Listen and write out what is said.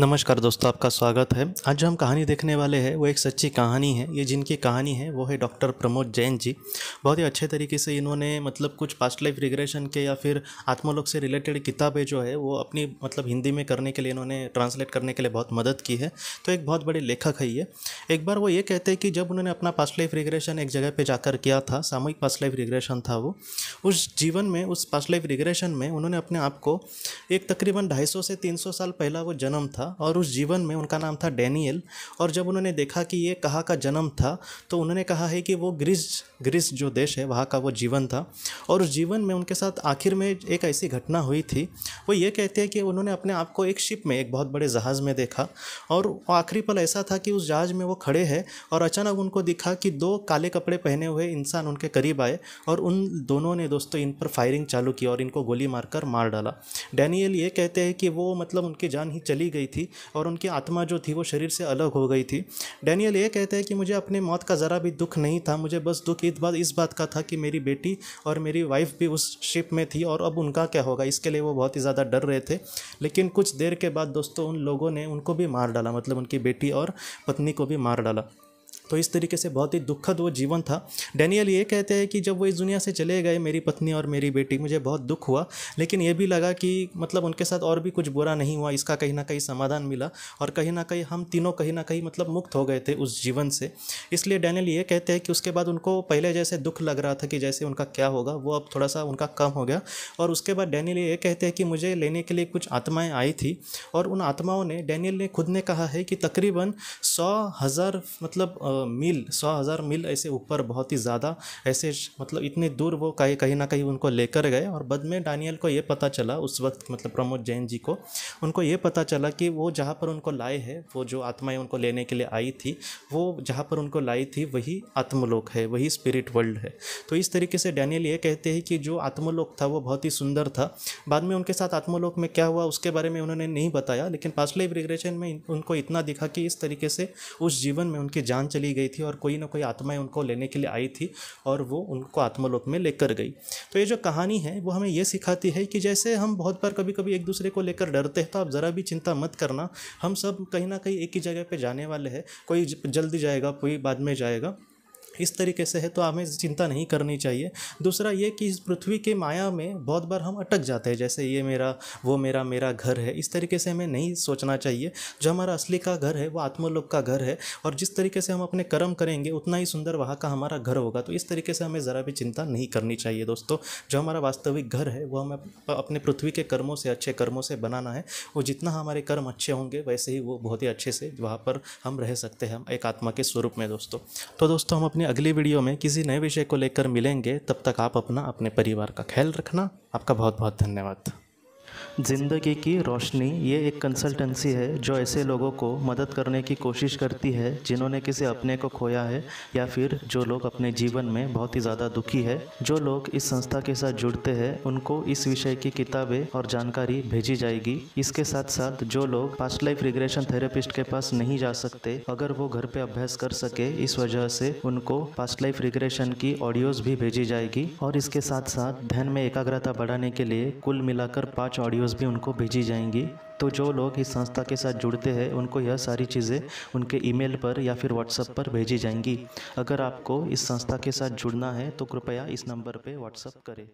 नमस्कार दोस्तों आपका स्वागत है आज जो हम कहानी देखने वाले हैं वो एक सच्ची कहानी है ये जिनकी कहानी है वो है डॉक्टर प्रमोद जैन जी बहुत ही अच्छे तरीके से इन्होंने मतलब कुछ पास्ट लाइफ रिग्रेशन के या फिर आत्मलोक से रिलेटेड किताबें जो है वो अपनी मतलब हिंदी में करने के लिए इन्होंने ट्रांसलेट करने के लिए बहुत मदद की है तो एक बहुत बड़े लेखक है ये एक बार वो ये कहते हैं कि जब उन्होंने अपना पास्ट लाइफ रिग्रेशन एक जगह पर जाकर किया था सामूहिक पास्ट लाइफ रिग्रेशन था वो उस जीवन में उस पास्ट लाइफ रिग्रेशन में उन्होंने अपने आप को एक तकरीबन ढाई से तीन साल पहला वो जन्म था था और उस जीवन में उनका नाम था डैनियल और जब उन्होंने देखा कि ये कहाँ का जन्म था तो उन्होंने कहा है कि वो ग्रीस ग्रीस जो देश है वहाँ का वो जीवन था और उस जीवन में उनके साथ आखिर में एक ऐसी घटना हुई थी वो ये कहते हैं कि उन्होंने अपने आप को एक शिप में एक बहुत बड़े जहाज़ में देखा और आखिरी पल ऐसा था कि उस जहाज़ में वो खड़े हैं और अचानक उनको दिखा कि दो काले कपड़े पहने हुए इंसान उनके करीब आए और उन दोनों ने दोस्तों इन पर फायरिंग चालू की और इनको गोली मारकर मार डाला डैनियल ये कहते हैं कि वो मतलब उनकी जान ही चली गई थी और उनकी आत्मा जो थी वो शरीर से अलग हो गई थी डैनियल ये कहते हैं कि मुझे अपने मौत का ज़रा भी दुख नहीं था मुझे बस दुख इस बात इस बात का था कि मेरी बेटी और मेरी वाइफ भी उस शिप में थी और अब उनका क्या होगा इसके लिए वो बहुत ही ज़्यादा डर रहे थे लेकिन कुछ देर के बाद दोस्तों उन लोगों ने उनको भी मार डाला मतलब उनकी बेटी और पत्नी को भी मार डाला तो इस तरीके से बहुत ही दुखद वो जीवन था डैनियल ये कहते हैं कि जब वो इस दुनिया से चले गए मेरी पत्नी और मेरी बेटी मुझे बहुत दुख हुआ लेकिन ये भी लगा कि मतलब उनके साथ और भी कुछ बुरा नहीं हुआ इसका कहीं ना कहीं समाधान मिला और कहीं ना कहीं हम तीनों कहीं ना कहीं मतलब मुक्त हो गए थे उस जीवन से इसलिए डैनियल ये कहते हैं कि उसके बाद उनको पहले जैसे दुख लग रहा था कि जैसे उनका क्या होगा वो अब थोड़ा सा उनका कम हो गया और उसके बाद डैनियल ये कहते हैं कि मुझे लेने के लिए कुछ आत्माएँ आई थी और उन आत्माओं ने डैनियल ने खुद ने कहा है कि तकरीबन सौ हज़ार मतलब मील सौ हज़ार मील ऐसे ऊपर बहुत ही ज़्यादा ऐसे मतलब इतने दूर वो कहीं कहीं ना कहीं उनको लेकर गए और बाद में डानियल को ये पता चला उस वक्त मतलब प्रमोद जैन जी को उनको ये पता चला कि वो जहाँ पर उनको लाए हैं वो जो आत्माएं उनको लेने के लिए आई थी वो जहाँ पर उनको लाई थी वही आत्मलोक है वही स्पिरिट वर्ल्ड है तो इस तरीके से डैनियल ये कहते हैं कि जो आत्मलोक था वो बहुत ही सुंदर था बाद में उनके साथ आत्मलोक में क्या हुआ उसके बारे में उन्होंने नहीं बताया लेकिन पास्ट लाइफ रिग्रेशन में उनको इतना दिखा कि इस तरीके से उस जीवन में उनकी जान चली चली गई थी और कोई ना कोई आत्माएं उनको लेने के लिए आई थी और वो उनको आत्मलोक में लेकर गई तो ये जो कहानी है वो हमें ये सिखाती है कि जैसे हम बहुत बार कभी कभी एक दूसरे को लेकर डरते हैं तो आप ज़रा भी चिंता मत करना हम सब कहीं ना कहीं एक ही जगह पर जाने वाले हैं कोई जल्दी जाएगा कोई बाद में जाएगा इस तरीके से है तो हमें चिंता नहीं करनी चाहिए दूसरा ये कि इस पृथ्वी के माया में बहुत बार हम अटक जाते हैं जैसे ये मेरा वो मेरा मेरा घर है इस तरीके से हमें नहीं सोचना चाहिए जो हमारा असली का घर है वो आत्मलोक का घर है और जिस तरीके से हम अपने कर्म करेंगे उतना ही सुंदर वहाँ का हमारा घर होगा तो इस तरीके से हमें ज़रा भी चिंता नहीं करनी चाहिए दोस्तों जो हमारा वास्तविक घर है वो हमें अपने पृथ्वी के कर्मों से अच्छे कर्मों से बनाना है वो जितना हमारे कर्म अच्छे होंगे वैसे ही वो बहुत ही अच्छे से वहाँ पर हम रह सकते हैं हम एक आत्मा के स्वरूप में दोस्तों तो दोस्तों हम अपने अपने अगली वीडियो में किसी नए विषय को लेकर मिलेंगे तब तक आप अपना अपने परिवार का ख्याल रखना आपका बहुत बहुत धन्यवाद ज़िंदगी की रोशनी ये एक कंसल्टेंसी है जो ऐसे लोगों को मदद करने की कोशिश करती है जिन्होंने किसी अपने को खोया है या फिर जो लोग अपने जीवन में बहुत ही ज़्यादा दुखी है जो लोग इस संस्था के साथ जुड़ते हैं उनको इस विषय की किताबें और जानकारी भेजी जाएगी इसके साथ साथ जो लोग पास्ट लाइफ रिग्रेशन थेरेपिस्ट के पास नहीं जा सकते अगर वो घर पे अभ्यास कर सके इस वजह से उनको पास्ट लाइफ रिग्रेशन की ऑडियोज भी भेजी जाएगी और इसके साथ साथ ध्यान में एकाग्रता बढ़ाने के लिए कुल मिलाकर पाँच ऑडियो वीडियोस भी उनको भेजी जाएंगी तो जो लोग इस संस्था के साथ जुड़ते हैं उनको यह सारी चीज़ें उनके ईमेल पर या फिर व्हाट्सएप पर भेजी जाएंगी अगर आपको इस संस्था के साथ जुड़ना है तो कृपया इस नंबर पर व्हाट्सअप करें